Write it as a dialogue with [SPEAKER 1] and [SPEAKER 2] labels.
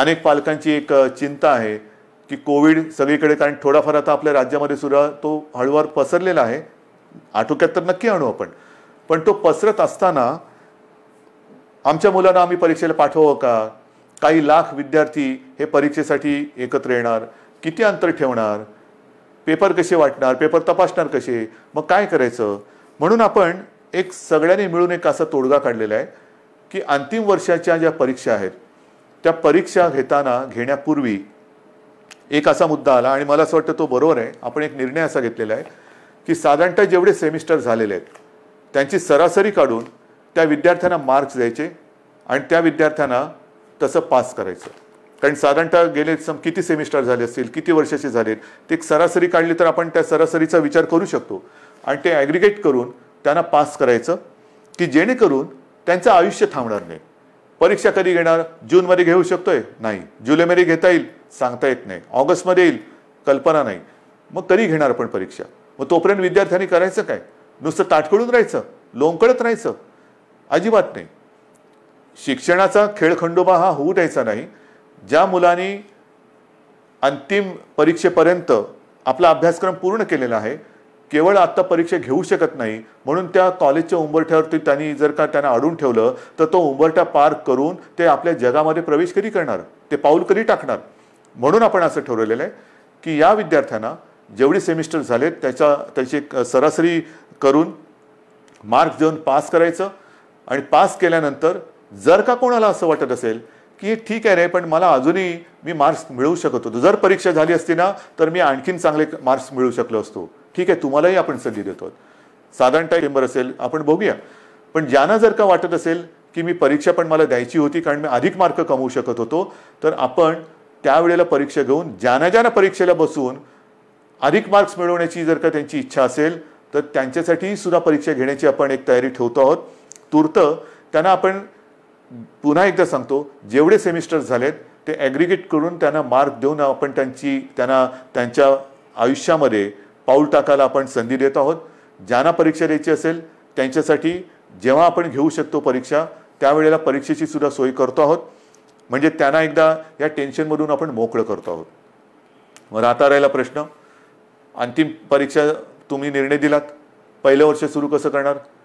[SPEAKER 1] अनेक पालकांची एक चिंता आहे की कोविड सगळीकडे कारण थोडाफार आता आपल्या राज्यामध्ये सुद्धा तो हळूवार पसरलेला आहे आटोक्यात तर नक्की आणू आपण पण तो पसरत असताना आमच्या मुलांना आम्ही परीक्षेला पाठवावं का काही लाख विद्यार्थी हे परीक्षेसाठी एकत्र येणार किती अंतर ठेवणार पेपर कसे वाटणार पेपर तपासणार कसे मग काय करायचं म्हणून आपण एक सगळ्यांनी मिळून एक असा तोडगा काढलेला आहे की अंतिम वर्षाच्या ज्या परीक्षा आहेत त्या परीक्षा घेताना घेण्यापूर्वी एक असा मुद्दा आला आणि मला असं वाटतं तो बरोबर आहे आपण एक निर्णय असा घेतलेला आहे की साधारणतः जेवढे सेमिस्टर झालेले आहेत त्यांची सरासरी काढून त्या विद्यार्थ्यांना मार्क्स द्यायचे आणि त्या विद्यार्थ्यांना तसं पास करायचं कारण साधारणतः गेले सम किती सेमिस्टर झाले असतील किती वर्षाचे झालेत ते एक सरासरी काढली तर आपण त्या सरासरीचा विचार करू शकतो आणि ते ॲग्रिगेट करून त्यांना पास करायचं की जेणेकरून त्यांचं आयुष्य थांबणार नाही परीक्षा कधी घेणार जूनमध्ये घेऊ शकतोय नाही जुलैमध्ये घेता येईल सांगता येत नाही ऑगस्टमध्ये येईल कल्पना नाही मग कधी घेणार पण परीक्षा मग तोपर्यंत विद्यार्थ्यांनी करायचं काय नुसतं ताटकळून राहायचं लोंकळत राहायचं अजिबात नाही शिक्षणाचा खेळखंडोबा हा होऊ द्यायचा नाही ज्या मुलांनी अंतिम परीक्षेपर्यंत आपला अभ्यासक्रम पूर्ण केलेला आहे केवळ आत्ता परीक्षा घेऊ शकत नाही म्हणून त्या कॉलेजच्या उंबरठ्यावरती त्यांनी जर का त्यांना अडून ठेवलं तर तो उंबरठा पार करून ते आपल्या जगामध्ये प्रवेश कधी करणार ते पाऊल कधी टाकणार म्हणून आपण असं ठरवलेलं आहे की या विद्यार्थ्यांना जेवढे सेमिस्टर झालेत त्याच्या त्याची सरासरी करून मार्क्स देऊन पास करायचं आणि पास केल्यानंतर जर का कोणाला असं वाटत असेल की ठीक आहे रे पण मला अजूनही मी मार्क्स मिळवू शकत होतो जर परीक्षा झाली असती ना तर मी आणखीन चांगले मार्क्स मिळवू शकलो असतो ठीक आहे तुम्हालाही आपण संधी देतो साधारण टाईम चेंबर असेल आपण बघूया पण ज्यांना जर का वाटत असेल की मी परीक्षा पण मला द्यायची होती कारण मी अधिक मार्क कमवू शकत होतो तर आपण त्यावेळेला परीक्षा घेऊन ज्यांना ज्यांना परीक्षेला बसून अधिक मार्क्स मिळवण्याची जर का त्यांची इच्छा असेल तर त्यांच्यासाठी सुद्धा परीक्षा घेण्याची आपण एक तयारी ठेवतो आहोत तूर्त त्यांना आपण पुन्हा एकदा सांगतो जेवढे सेमिस्टर झालेत ते ॲग्रिगेट करून त्यांना मार्क देऊन आपण त्यांची त्यांना त्यांच्या आयुष्यामध्ये पाऊल टाकायला आपण संधी देत आहोत ज्यांना परीक्षा द्यायची असेल त्यांच्यासाठी जेव्हा आपण घेऊ शकतो परीक्षा त्यावेळेला परीक्षेची सुद्धा सोय करतो आहोत म्हणजे त्यांना एकदा या टेन्शनमधून आपण मोकळं करतो आहोत मग आता राहिला प्रश्न अंतिम परीक्षा तुम्ही निर्णय दिलात पहिलं वर्ष सुरू कसं करणार